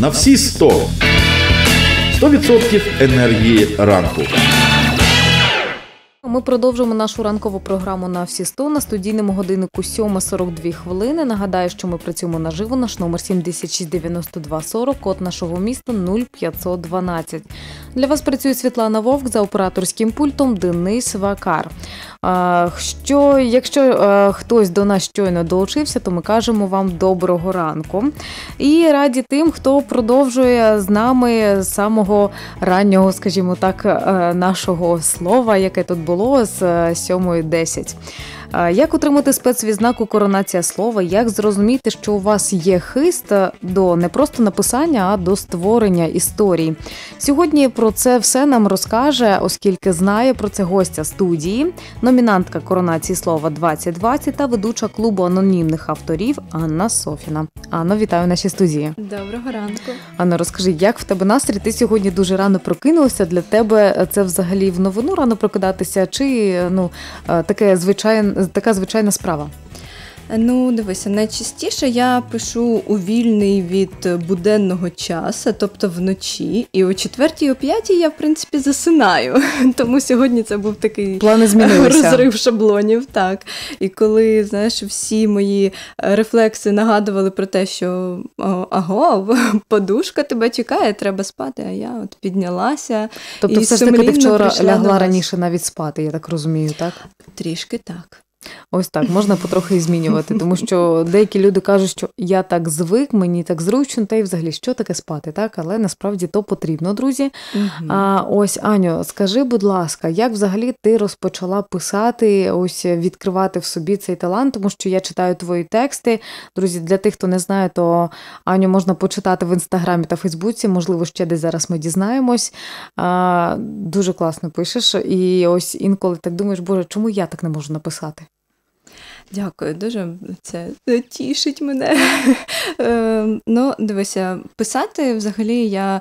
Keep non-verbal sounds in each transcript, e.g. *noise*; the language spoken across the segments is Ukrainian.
на всі 100. 100% енергії ранку. Ми продовжуємо нашу ранкову програму на всі 100» на студійному годиннику 7.42 хвилини. Нагадаю, що ми працюємо наживо. Наш номер 769240, код нашого міста 0512. Для вас працює Світлана Вовк за операторським пультом Денис Вакар. Що, якщо е, хтось до нас щойно долучився, то ми кажемо вам доброго ранку і раді тим, хто продовжує з нами самого раннього, скажімо так, е, нашого слова, яке тут було було з 7.10. Як отримати спецвізнаку коронація слова? Як зрозуміти, що у вас є хист е, до не просто написання, а до створення історій? Сьогодні про це все нам розкаже, оскільки знає про це гостя студії, номінантка коронації слова 2020 та ведуча клубу анонімних авторів Анна Софіна. Анно, вітаю в нашій студії. Доброго ранку. Анно, розкажи, як в тебе настрій? Ти сьогодні дуже рано прокинулася. Для тебе е, це взагалі в новину рано прокидатися? Чи е, ну таке звичайне? така звичайна справа? Ну, дивися, найчастіше я пишу у вільний від буденного часу, тобто вночі. І о четвертій, о п'ятій я, в принципі, засинаю. *laughs* Тому сьогодні це був такий Плани розрив шаблонів. так. І коли, знаєш, всі мої рефлекси нагадували про те, що аго, *laughs* подушка тебе чекає, треба спати, а я от піднялася. Тобто, і все ж таки ти вчора лягла раніше навіть спати, я так розумію, так? Трішки так. Ось так можна потрохи змінювати, тому що деякі люди кажуть, що я так звик, мені так зручно, та й взагалі що таке спати, так? Але насправді то потрібно, друзі. Угу. А ось Аню, скажи, будь ласка, як взагалі ти розпочала писати, ось відкривати в собі цей талант, тому що я читаю твої тексти. Друзі, для тих, хто не знає, то Аню можна почитати в інстаграмі та Фейсбуці, можливо, ще десь зараз ми дізнаємось. А, Дуже класно пишеш, і ось інколи так думаєш, Боже, чому я так не можу написати? Дякую дуже. Це тішить мене. *laughs* Е, ну, дивися, писати взагалі я.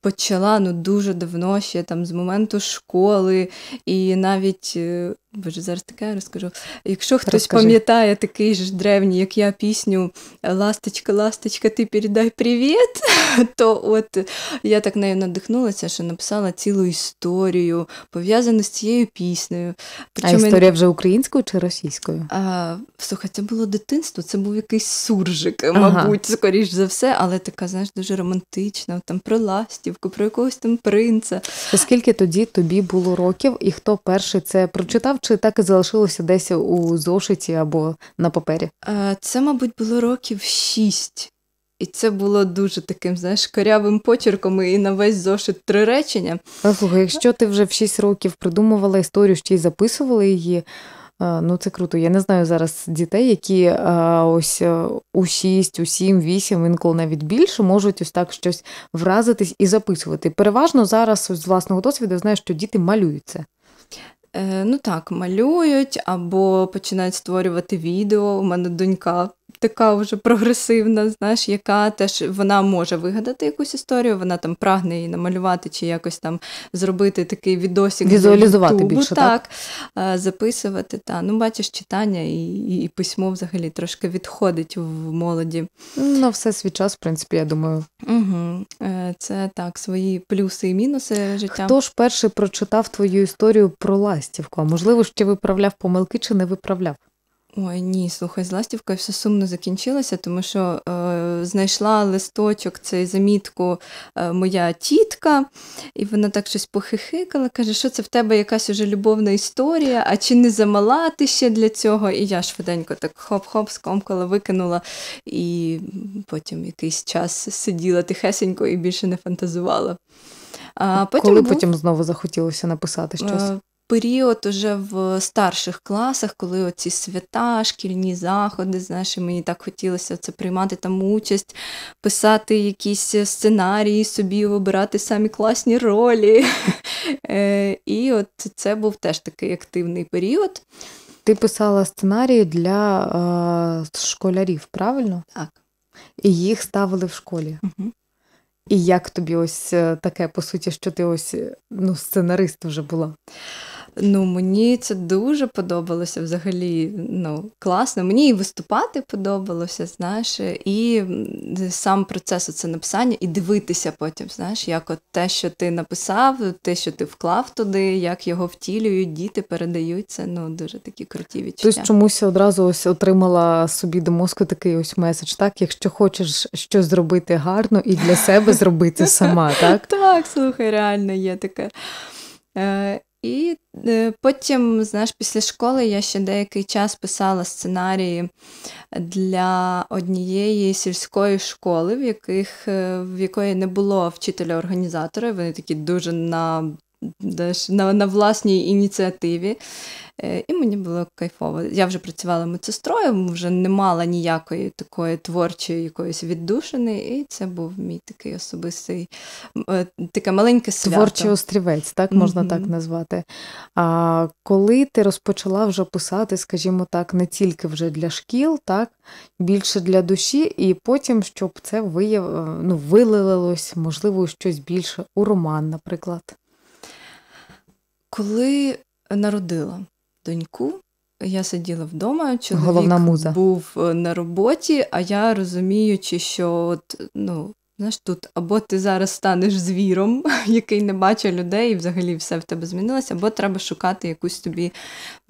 Почала ну дуже давно ще там з моменту школи, і навіть е, Боже, зараз таке розкажу. Якщо хтось Розкажи. пам'ятає такий ж древній, як я пісню Ласточка, ласточка, ти передай привіт, *laughs* то от я так нею надихнулася, що написала цілу історію, пов'язану з цією піснею. Причому, а історія вже українською чи російською? А, Слухай, це було дитинство, це був якийсь суржик, мабуть, ага. скоріш за все, але така, знаєш, дуже романтична, там про ластівку, про якогось там принца. Оскільки тоді тобі було років, і хто перший це прочитав? чи так і залишилося десь у зошиті або на папері? Е, це, мабуть, було років шість. І це було дуже таким, знаєш, корявим почерком і на весь зошит три речення. Е, слухай, якщо ти вже в шість років придумувала історію, ще й записувала її. Е, ну це круто. Я не знаю зараз дітей, які ось у 6, у 7, 8, інколи навіть більше можуть ось так щось вразитись і записувати. Переважно зараз ось з власного досвіду я знаю, що діти малюються. Е, ну так, малюють або починають створювати відео. У мене донька така вже прогресивна, знаєш, яка теж вона може вигадати якусь історію, вона там прагне її намалювати чи якось там зробити такий відосік, Візуалізувати YouTube, більше, так? так? Е, записувати. Та. Ну, бачиш, читання і, і письмо взагалі трошки відходить в молоді. Ну, все свій час, в принципі, я думаю. Угу. Це так, свої плюси і мінуси життя. Хто ж перший прочитав твою історію про ластівку? А можливо, ще виправляв помилки чи не виправляв? Ой, ні, слухай, з ластівкою все сумно закінчилося, тому що е, знайшла листочок цей замітку е, моя тітка, і вона так щось похихикала, каже, що це в тебе якась уже любовна історія, а чи не замала ти ще для цього? І я швиденько так хоп-хоп, скомкала, викинула, і потім якийсь час сиділа тихесенько і більше не фантазувала. А потім Коли був... потім знову захотілося написати щось? Е, період уже в старших класах, коли оці свята, шкільні заходи, знаєш, і мені так хотілося це приймати там участь, писати якісь сценарії собі, вибирати самі класні ролі. *laughs* Е, і от це був теж такий активний період. Ти писала сценарії для е, школярів, правильно? Так. І їх ставили в школі. Угу. І як тобі ось е, таке, по суті, що ти ось ну, сценарист вже була? Ну мені це дуже подобалося взагалі. Ну класно. Мені і виступати подобалося, знаєш, і сам процес оце написання, і дивитися потім, знаєш, як от те, що ти написав, те, що ти вклав туди, як його втілюють, діти передають це. Ну дуже такі круті відчуття. Тож чомусь одразу ось отримала собі до мозку такий ось меседж. Так, якщо хочеш щось зробити гарно і для себе зробити сама, *laughs* так? Так, слухай, реально є таке. Е, і е, потім, знаєш, після школи я ще деякий час писала сценарії для однієї сільської школи, в яких е, в якої не було вчителя-організатора. Вони такі дуже на на, на власній ініціативі. Е, і мені було кайфово. Я вже працювала медсестрою, вже не мала ніякої такої творчої якоїсь віддушини, і це був мій такий особистий, е, таке маленьке свято. Творчий острівець, так можна mm-hmm. так назвати. А коли ти розпочала вже писати, скажімо так, не тільки вже для шкіл, так більше для душі, і потім, щоб це вияв... ну, вилилилось, можливо, щось більше у роман, наприклад. Коли народила доньку, я сиділа вдома, чоловік Головна муза. був е, на роботі, а я розуміючи, що от, ну, знаєш, тут або ти зараз станеш звіром, *laughs* який не бачить людей, і взагалі все в тебе змінилося, або треба шукати якусь тобі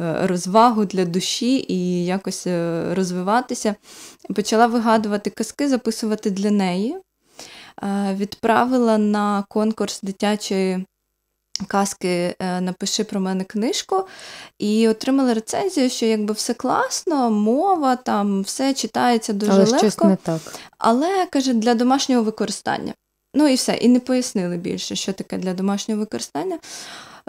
е, розвагу для душі і якось е, розвиватися. Почала вигадувати казки, записувати для неї. Відправила на конкурс дитячої казки е, Напиши про мене книжку і отримали рецензію, що якби все класно, мова, там все читається дуже але легко. Щось не так. Але каже, для домашнього використання. Ну і все. І не пояснили більше, що таке для домашнього використання.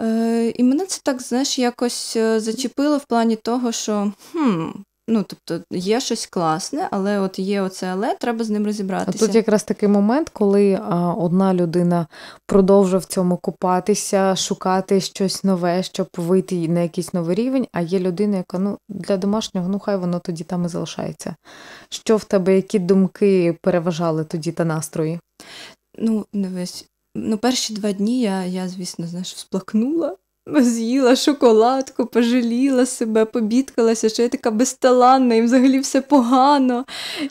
Е, І мене це так, знаєш, якось е, зачепило в плані того, що хм, Ну, тобто є щось класне, але от є оце, але треба з ним розібратися. А Тут якраз такий момент, коли а, одна людина продовжує в цьому купатися, шукати щось нове, щоб вийти на якийсь новий рівень. А є людина, яка ну для домашнього, ну хай воно тоді там і залишається. Що в тебе, які думки переважали тоді та настрої? Ну, дивись, ну перші два дні я, я звісно, знаєш, сплакнула з'їла шоколадку, пожаліла себе, побідкалася, що я така безталанна і взагалі все погано,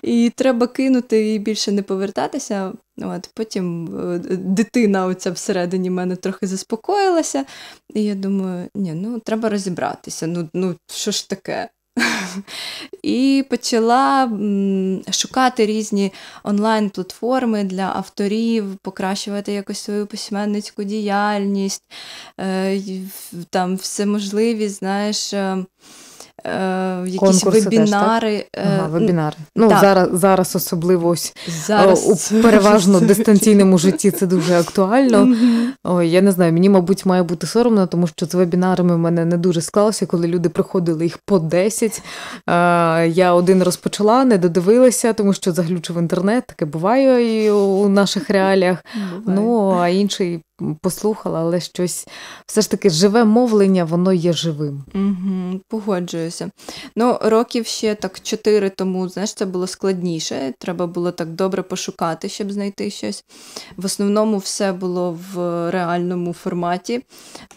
і треба кинути і більше не повертатися. От Потім е, дитина оця всередині мене трохи заспокоїлася, і я думаю, ні, ну треба розібратися. Ну ну що ж таке? *laughs* І почала шукати різні онлайн-платформи для авторів, покращувати якось свою письменницьку діяльність, е, там все всеможливі, знаєш. Е, Е, якісь Конкурси вебінари. Теж, так? Ага, е, вебінари. Ну, так. Зараз зараз особливо ось зараз... Е, у переважно дистанційному житті це дуже актуально. Ой, Я не знаю, мені, мабуть, має бути соромно, тому що з вебінарами в мене не дуже склалося, коли люди приходили їх по 10. Я один розпочала, не додивилася, тому що заглючив інтернет, таке буває і у наших реаліях. Буває. Ну, а інший послухала, але щось все ж таки живе мовлення, воно є живим. Угу, Погоджуюся. Ну, років ще так чотири тому, знаєш, це було складніше. Треба було так добре пошукати, щоб знайти щось. В основному все було в реальному форматі.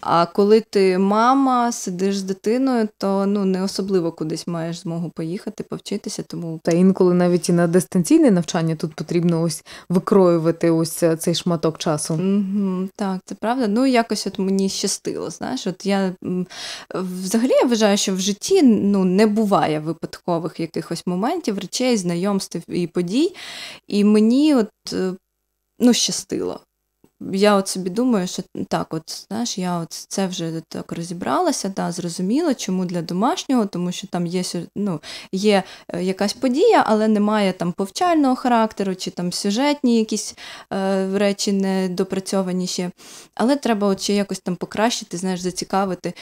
А коли ти мама, сидиш з дитиною, то ну не особливо кудись маєш змогу поїхати, повчитися. Тому та інколи навіть і на дистанційне навчання тут потрібно ось викроювати ось е, цей шматок часу. Угу. Так, це правда. Ну, якось от мені щастило. знаєш. От я Взагалі я вважаю, що в житті ну, не буває випадкових якихось моментів, речей, знайомств і подій. І мені от е, ну, щастило я от собі думаю, що так, от знаєш, я от це вже так розібралася, та зрозуміла, чому для домашнього, тому що там є ну, є е, якась подія, але немає там повчального характеру, чи там сюжетні якісь е, речі не допрацьовані ще. Але треба от ще якось там покращити, знаєш, зацікавити.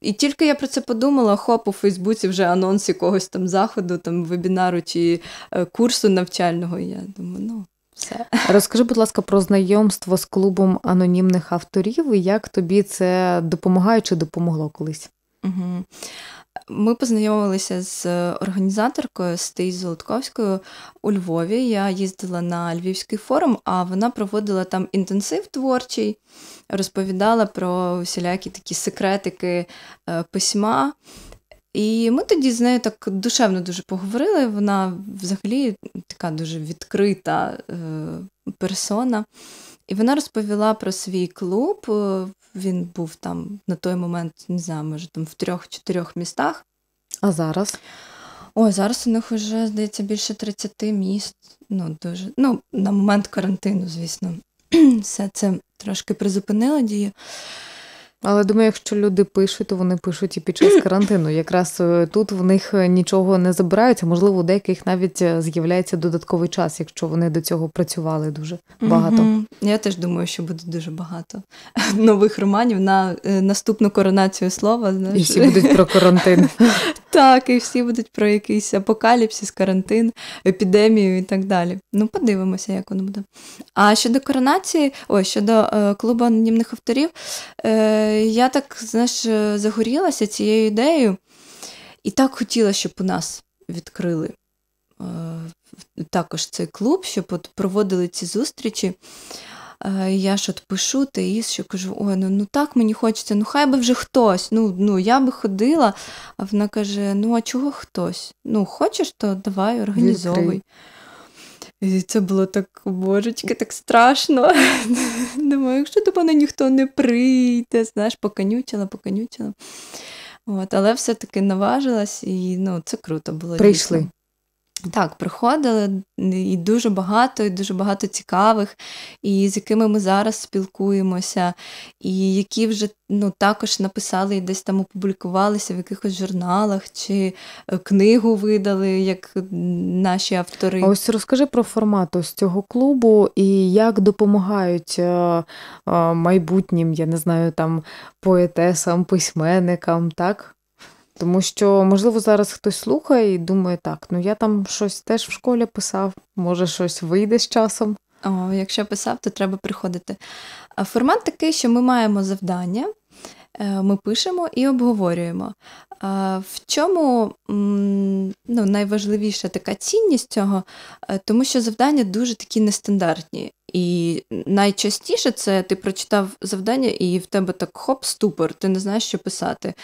І тільки я про це подумала, хоп, у Фейсбуці вже анонс якогось там заходу, там вебінару чи е, курсу навчального. я думаю, ну все. Розкажи, будь ласка, про знайомство з клубом анонімних авторів і як тобі це допомагає чи допомогло колись? Угу. Ми познайомилися з організаторкою Стей Золотковською у Львові. Я їздила на Львівський форум, а вона проводила там інтенсив творчий, розповідала про всілякі такі секретики е, письма. І ми тоді з нею так душевно дуже поговорили. Вона взагалі така дуже відкрита е, персона. І вона розповіла про свій клуб. Е, він був там на той момент, не знаю, може там в трьох-чотирьох містах. А зараз? О, зараз у них вже, здається, більше 30 міст. Ну, дуже, ну, на момент карантину, звісно, *clears throat* все це трошки призупинило дію. Але думаю, якщо люди пишуть, то вони пишуть і під час *clears throat* карантину. Якраз е, тут в них е, нічого не забирається. Можливо, у деяких навіть е, з'являється додатковий час, якщо вони до цього працювали дуже багато. Угу. Я теж думаю, що буде дуже багато *laughs* нових романів на наступну коронацію слова. Знаєш. І всі будуть про карантин. *laughs* Так, і всі будуть про якийсь апокаліпсис, карантин, епідемію і так далі. Ну, подивимося, як воно буде. А щодо коронації, ой, щодо е, клубу анонімних авторів, е, я так знаєш, е, загорілася цією ідеєю і так хотіла, щоб у нас відкрили е, також цей клуб, щоб от проводили ці зустрічі. Е, я ж пишу те і що кажу: ой, ну ну так мені хочеться, ну хай би вже хтось. Ну ну я би ходила. А вона каже: Ну, а чого хтось? Ну, хочеш, то давай організовуй. І це було так, божечки, так страшно. *laughs* Думаю, якщо до мене ніхто не прийде, знаєш, поканючила, поканючила. От, Але все-таки наважилась, і ну, це круто було. Прийшли. Дійсно. Так, приходили і дуже багато, і дуже багато цікавих, і з якими ми зараз спілкуємося, і які вже ну, також написали і десь там опублікувалися в якихось журналах чи е, книгу видали, як наші автори. Ось розкажи про формат ось цього клубу і як допомагають е, е, майбутнім, я не знаю, там поетесам, письменникам, так? Тому що, можливо, зараз хтось слухає і думає, так, ну я там щось теж в школі писав, може, щось вийде з часом. О, Якщо писав, то треба приходити. Формат такий, що ми маємо завдання, Е, ми пишемо і обговорюємо. В чому ну, найважливіша така цінність цього, е, тому що завдання дуже такі нестандартні. І найчастіше це ти прочитав завдання, і в тебе так хоп, ступор, ти не знаєш, що писати.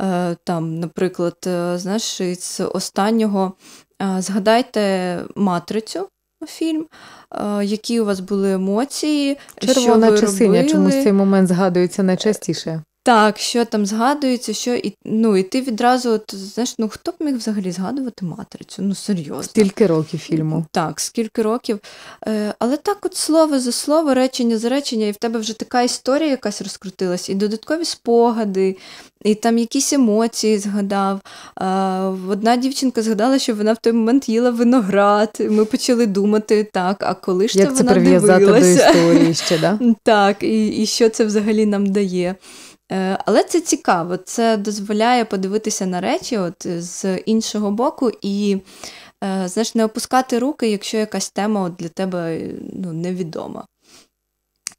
Е, там, Наприклад, знаєш, з останнього згадайте матрицю фільм, які у вас були емоції, червона що чи синя чомусь цей момент згадується найчастіше. Так, що там згадується, що і ну і ти відразу от, знаєш, ну хто б міг взагалі згадувати матрицю? Ну серйозно. Скільки років фільму? Так, скільки років. Е, Але так, от слово за слово, речення за речення, і в тебе вже така історія якась розкрутилась, і додаткові спогади, і там якісь емоції згадав. Е, одна дівчинка згадала, що вона в той момент їла виноград. Ми почали думати так, а коли ж Як це вона дивилася? Як це прив'язати до історії ще, да? *laughs* Так, і, і що це взагалі нам дає. Е, але це цікаво, це дозволяє подивитися на речі от з іншого боку і е, знаєш, не опускати руки, якщо якась тема от для тебе ну, невідома.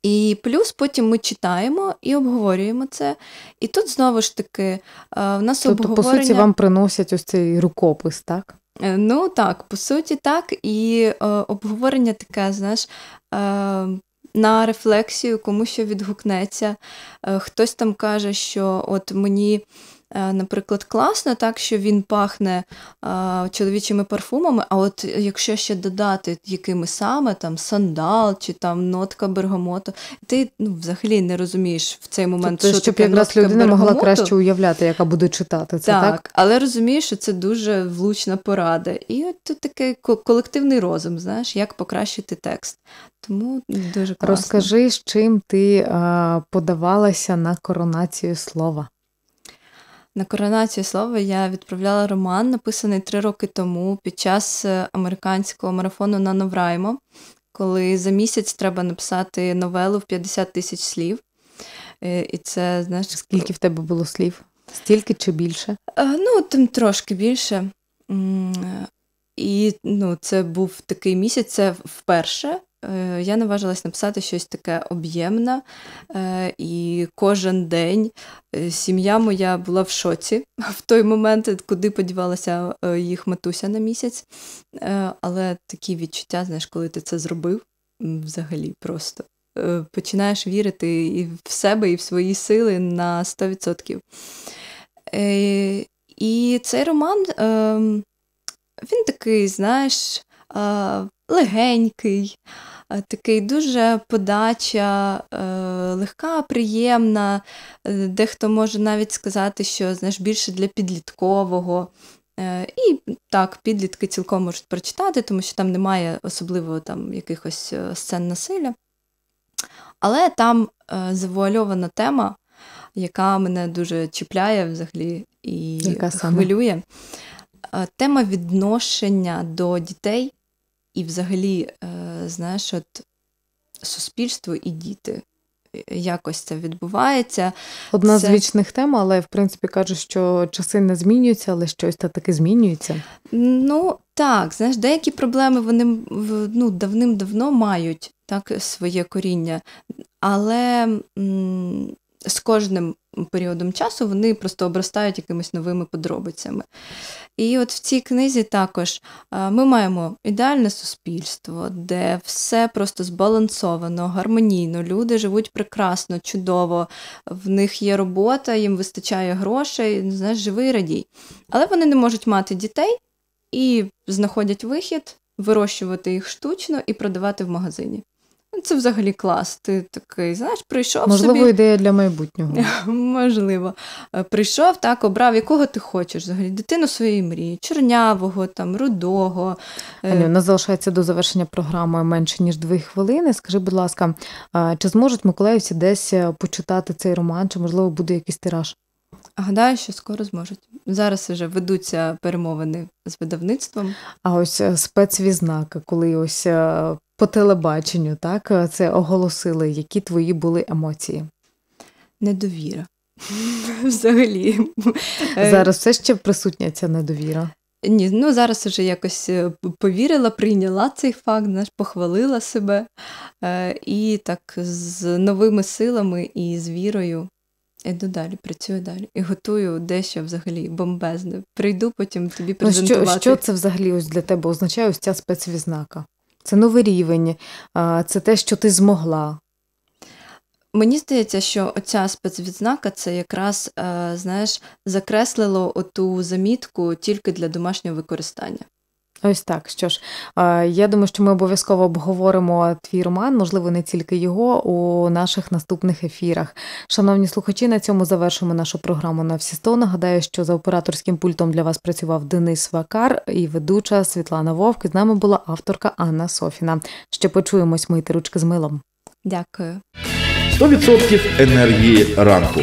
І плюс потім ми читаємо і обговорюємо це. І тут знову ж таки е, в нас тобто, обговорення... по суті, вам приносять ось цей рукопис, так? Ну так, по суті, так. І е, обговорення таке, знаєш, е, на рефлексію, кому що відгукнеться. Е, хтось там каже, що от мені Е, наприклад, класно, так що він пахне е, чоловічими парфумами. А от якщо ще додати якими саме там сандал чи там нотка бергамоту, ти ну, взагалі не розумієш в цей момент, тобто, що щоб таке якраз людина бергамоту. могла краще уявляти, яка буде читати це. Так, так, але розумієш, що це дуже влучна порада. І от тут такий колективний розум, знаєш, як покращити текст. Тому дуже класно. Розкажи, з чим ти а, е, подавалася на коронацію слова. На коронацію слова я відправляла роман, написаний три роки тому під час е, американського марафону на Новраймо, коли за місяць треба написати новелу в 50 тисяч слів. Е, і це, знаєш, скільки в тебе було слів? Стільки чи більше? Е, ну, тим трошки більше. І ну, це був такий місяць, це вперше. Е, я наважилась написати щось таке об'ємне, е, і кожен день е, сім'я моя була в шоці *laughs* в той момент, куди подівалася їх матуся на місяць. Але такі відчуття, знаєш, коли ти це зробив, взагалі просто починаєш вірити і в себе, і в свої сили на 100%. І цей роман ем, він такий, знаєш. Е, легенький, е, такий дуже подача, е, легка, приємна. Дехто може навіть сказати, що знаєш, більше для підліткового. І так, підлітки цілком можуть прочитати, тому що там немає особливо там якихось сцен насилля. Але там завуальована тема, яка мене дуже чіпляє взагалі і яка хвилює. Тема відношення до дітей і взагалі, е, знаєш, от суспільство і діти. Е, якось це відбувається. Одна це... з вічних тем, але в принципі кажуть, що часи не змінюються, але щось та таки змінюється. Ну так, знаєш, деякі проблеми вони ну, давним-давно мають так, своє коріння, але м- з кожним періодом часу вони просто обростають якимись новими подробицями. І от в цій книзі також е, ми маємо ідеальне суспільство, де все просто збалансовано, гармонійно. Люди живуть прекрасно, чудово, в них є робота, їм вистачає грошей, ну, знаєш, живий радій. Але вони не можуть мати дітей і знаходять вихід, вирощувати їх штучно і продавати в магазині. Ну, це взагалі клас. Ти такий, знаєш, прийшов. Можливо, собі... ідея для майбутнього. *laughs* Можливо. Е, прийшов, так, обрав, якого ти хочеш взагалі. Дитину своєї мрії, чорнявого, там, рудого. Е, Аню, нас залишається до завершення програми менше, ніж дві хвилини. Скажи, будь ласка, чи зможуть миколаївці десь е, почитати цей роман, чи, можливо, буде якийсь тираж? Гадаю, що скоро зможуть. Зараз вже ведуться перемовини з видавництвом. А ось спецвізнака, коли ось по телебаченню, так, е, це оголосили, які твої були емоції? Недовіра. *laughs* Взагалі. Е, зараз все ще присутня ця недовіра. Ні, ну зараз вже якось е, повірила, прийняла цей факт, знаєш, похвалила себе і так з новими силами і з вірою йду далі, працюю далі і готую дещо взагалі бомбезне. Прийду потім тобі презентувати. Ну, що, що це взагалі ось для тебе означає ось ця спецвізнака? Це новий рівень, це те, що ти змогла. Мені здається, що оця спецвідзнака це якраз, е, знаєш, закреслило оту замітку тільки для домашнього використання. Ось так. Що ж, е, я думаю, що ми обов'язково обговоримо твій роман, можливо, не тільки його у наших наступних ефірах. Шановні слухачі, на цьому завершимо нашу програму на всі 100. Нагадаю, що за операторським пультом для вас працював Денис Вакар і ведуча Світлана Вовк. З нами була авторка Анна Софіна. Ще почуємось, мийте ручки з милом. Дякую. 100% енергії ранку.